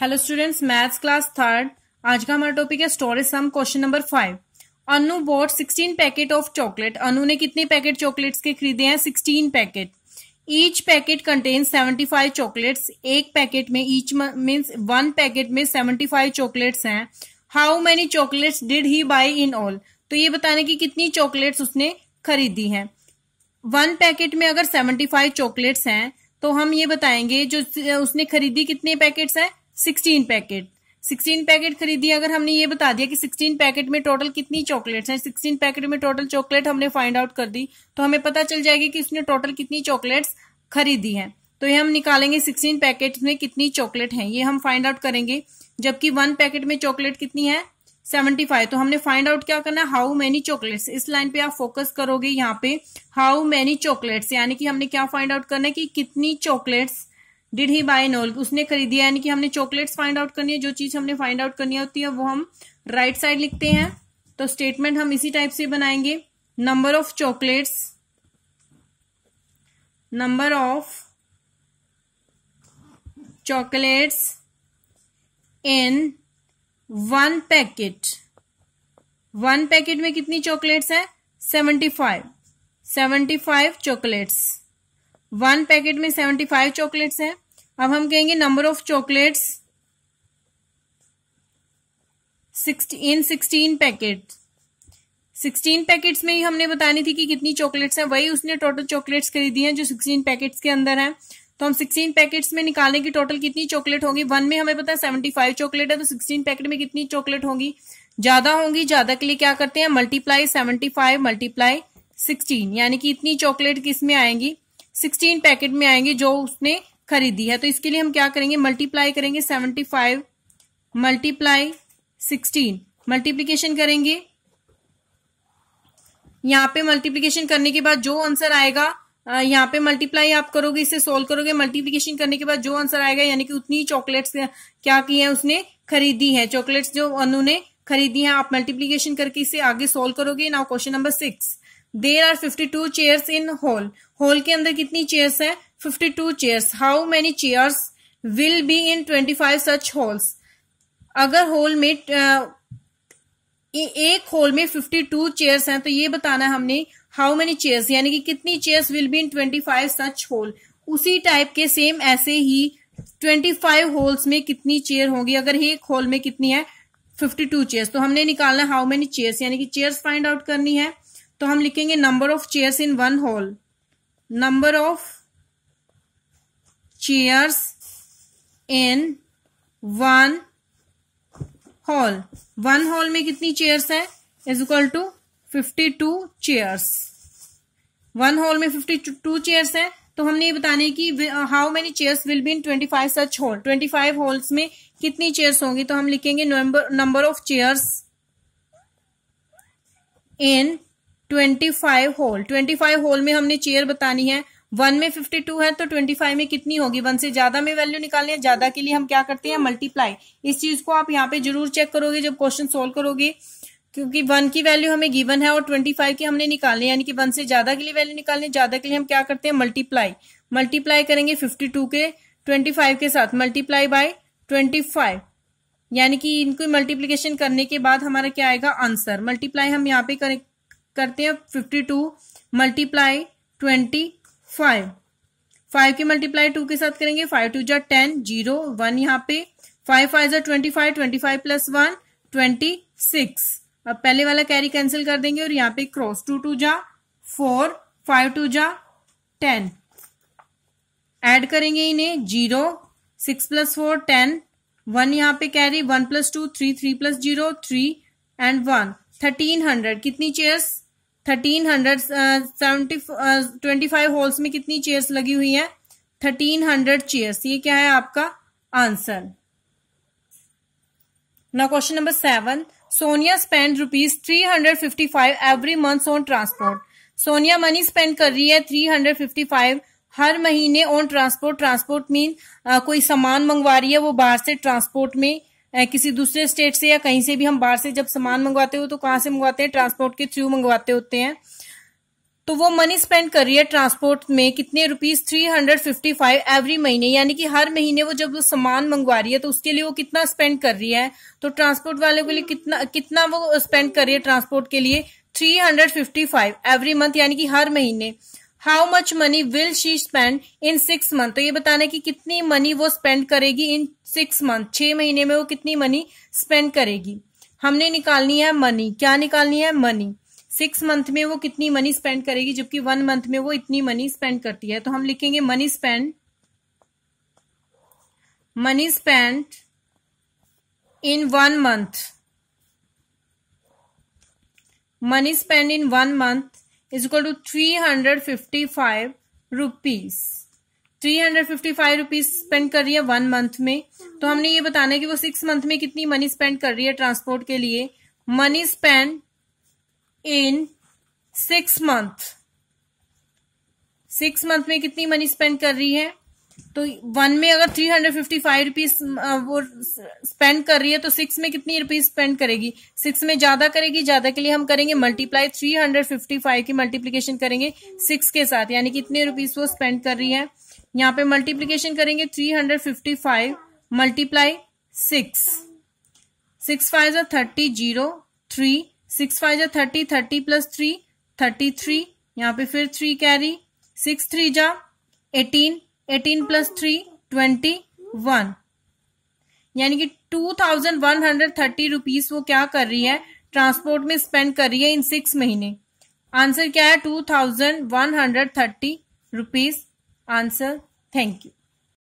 hello students maths class third आज का हमारा टॉपिक है storage sum question number five Anu bought sixteen packet of chocolate Anu ने कितने पैकेट चॉकलेट्स के खरीदे हैं sixteen packet each packet contain seventy five chocolates एक पैकेट में ईच मीन्स वन पैकेट में सेवेंटी फाइव चॉकलेट्स हैं how many chocolates did he buy in all तो ये बताने की कितनी चॉकलेट्स उसने खरीदी हैं वन पैकेट में अगर सेवेंटी फाइव चॉकलेट्स हैं तो हम ये बताएंगे जो उसने खरीदी कितने पैकेट्स हैं सिक्सटीन पैकेट सिक्सटीन पैकेट खरीदी अगर हमने ये बता दिया कि सिक्सटीन पैकेट में टोटल कितनी चॉकलेट्स हैं सिक्सटीन पैकेट में टोटल चॉकलेट हमने फाइंड आउट कर दी तो हमें पता चल जाएगी कि इसने टोटल कितनी चॉकलेट्स खरीदी हैं तो ये हम निकालेंगे सिक्सटीन पैकेट में कितनी चॉकलेट है ये हम फाइंड आउट करेंगे जबकि वन पैकेट में चॉकलेट कितनी है सेवेंटी फाइव तो हमने फाइंड आउट क्या करना हाउ मेनी चॉकलेट्स इस लाइन पे आप फोकस करोगे यहाँ पे हाउ मेनी चॉकलेट्स यानी कि हमने क्या फाइंड आउट करना है कि कितनी chocolates did he buy in all उसने खरीदी है यानी कि हमने चॉकलेट्स फाइंड आउट करनी है जो चीज हमने फाइंड आउट करनी होती है वो हम राइट right साइड लिखते हैं तो स्टेटमेंट हम इसी टाइप से बनाएंगे number of chocolates number of chocolates in one packet one packet में कितनी चॉकलेट्स है seventy five seventy five chocolates one packet में सेवेंटी फाइव चॉकलेट्स है अब हम कहेंगे number of chocolates in sixteen packet sixteen packets में ही हमने बतानी थी कि कितनी चॉकलेट्स हैं वही उसने टोटल चॉकलेट्स खरीदी हैं जो सिक्सटीन पैकेट्स के अंदर हैं तो हम सिक्सटीन पैकेट्स में निकालने की टोटल कितनी चॉकलेट होगी वन में हमें पता है सेवेंटी फाइव चॉकलेट है तो सिक्सटीन पैकेट में कितनी चॉकलेट होगी ज्यादा होंगी ज्यादा के लिए क्या करते हैं multiply seventy five multiply sixteen यानी कि इतनी चॉकलेट किस में आएंगी सिक्सटीन पैकेट में आएंगे जो उसने खरीदी है तो इसके लिए हम क्या करेंगे मल्टीप्लाई करेंगे seventy five multiply sixteen multiplication करेंगे यहाँ पे मल्टीप्लीकेशन करने के बाद जो आंसर आएगा यहाँ पे मल्टीप्लाई आप करोगे इसे सोल्व करोगे मल्टीप्लीकेशन करने के बाद जो आंसर आएगा यानी कि उतनी चॉकलेट्स क्या की है उसने खरीदी है चॉकलेट्स जो अनु ने खरीदी है आप मल्टीप्लीकेशन करके इसे आगे सोल्व करोगे now question number six there are fifty two chairs in hall hall के अंदर कितनी चेयर्स है fifty two chairs how many chairs will be in twenty five such halls अगर हॉल में एक हॉल में फिफ्टी टू चेयर्स हैं तो ये बताना है हमने हाउ मेनी चेयर्स यानी कि कितनी chairs will be in twenty five such hall उसी टाइप के सेम ऐसे ही ट्वेंटी फाइव हॉल्स में कितनी चेयर होंगी अगर एक हॉल में कितनी है फिफ्टी टू चेयर्स तो हमने निकालना हाउ मेनी चेयर्स यानी कि चेयर्स फाइंड आउट करनी है तो हम लिखेंगे number of chairs in one hall number of chairs in one hall one hall में कितनी चेयर्स है is equal to fifty two chairs one hall में फिफ्टी टू चेयर्स है तो हमने ये बताने की how many chairs will be in twenty five such hall twenty five halls में कितनी चेयर्स होंगी तो हम लिखेंगे number number of chairs in twenty five hall twenty five whole में हमने चेयर बतानी है वन में फिफ्टी टू है तो ट्वेंटी फाइव में कितनी होगी वन से ज्यादा में वैल्यू निकालनी है ज्यादा के लिए हम क्या करते हैं मल्टीप्लाई इस चीज को आप यहाँ पे जरूर चेक करोगे जब क्वेश्चन सोल्व करोगे क्योंकि वन की वैल्यू हमें गिवन है और ट्वेंटी फाइव की हमने निकालनी है यानी कि वन से ज्यादा के लिए वैल्यू निकालनी है ज्यादा के लिए हम क्या करते हैं मल्टीप्लाई मल्टीप्लाई करेंगे फिफ्टी टू के ट्वेंटी फाइव के साथ मल्टीप्लाई बाय ट्वेंटी फाइव यानी कि इनको मल्टीप्लीकेशन करने के बाद हमारा क्या आएगा आंसर मल्टीप्लाई हम यहाँ पे करते हैं fifty two multiply twenty five five की मल्टीप्लाई टू के साथ करेंगे फाइव टू जो टेन जीरो वन यहाँ पे फाइव फाइव जो twenty five twenty five plus one twenty six अब पहले वाला कैरी कैंसिल कर देंगे और यहाँ पे क्रॉस टू टू जा फोर फाइव टू जा टेन एड करेंगे इन्हें zero six plus four ten one यहाँ पे carry one plus two three three plus zero three and one thirteen hundred कितनी chairs thirteen hundred seventy twenty five halls में कितनी chairs लगी हुई है थर्टीन हंड्रेड चेयर्स ये क्या है आपका आंसर ना question number seven Sonia spend rupees three hundred fifty five every month on transport Sonia money spend कर रही है थ्री हंड्रेड फिफ्टी फाइव हर महीने ऑन ट्रांसपोर्ट ट्रांसपोर्ट मीन कोई सामान मंगवा रही है वो बाहर से ट्रांसपोर्ट में किसी दूसरे स्टेट से या कहीं से भी हम बाहर से जब सामान मंगवाते हो तो कहाँ से मंगवाते हैं ट्रांसपोर्ट के थ्रू मंगवाते होते हैं तो वो मनी स्पेंड कर रही है ट्रांसपोर्ट में कितने rupees three hundred fifty five every महीने यानी कि हर महीने वो जब वो सामान मंगवा रही है तो उसके लिए वो कितना स्पेंड कर रही है तो ट्रांसपोर्ट वाले के लिए कितना कितना वो स्पेंड कर रही है ट्रांसपोर्ट के लिए three hundred fifty five every month यानी कि हर महीने how much money will she spend in six month तो ये बताना है कि कितनी मनी वो स्पेंड करेगी इन सिक्स मंथ छह महीने में वो कितनी मनी स्पेंड करेगी हमने निकालनी है मनी क्या निकालनी है मनी सिक्स मंथ में वो कितनी मनी स्पेंड करेगी जबकि वन मंथ में वो इतनी मनी स्पेंड करती है तो हम लिखेंगे money spend money spend in one month money spend in one month is equal to three hundred fifty five rupees three hundred fifty five rupees spend कर रही है वन मंथ में तो हमने ये बताना है कि वो सिक्स मंथ में कितनी मनी स्पेंड कर रही है ट्रांसपोर्ट के लिए money spend in six month six month में कितनी मनी स्पेंड कर रही है तो वन में अगर three hundred fifty five rupees वो स्पेंड कर रही है तो सिक्स में कितनी रुपीज स्पेंड करेगी सिक्स में ज्यादा करेगी ज्यादा के लिए हम करेंगे multiply three hundred fifty five की मल्टीप्लीकेशन करेंगे सिक्स के साथ यानी कि इतने रुपीज वो स्पेंड कर रही है यहाँ पे मल्टीप्लीकेशन करेंगे three hundred fifty five multiply six six five जो thirty zero three six five जो thirty thirty plus three thirty three यहाँ पे फिर थ्री कैरी सिक्स थ्री जा eighteen eighteen plus three twenty one यानी कि two thousand one hundred thirty rupees वो क्या कर रही है ट्रांसपोर्ट में स्पेंड कर रही है इन सिक्स महीने आंसर क्या है two thousand one hundred thirty rupees answer thank you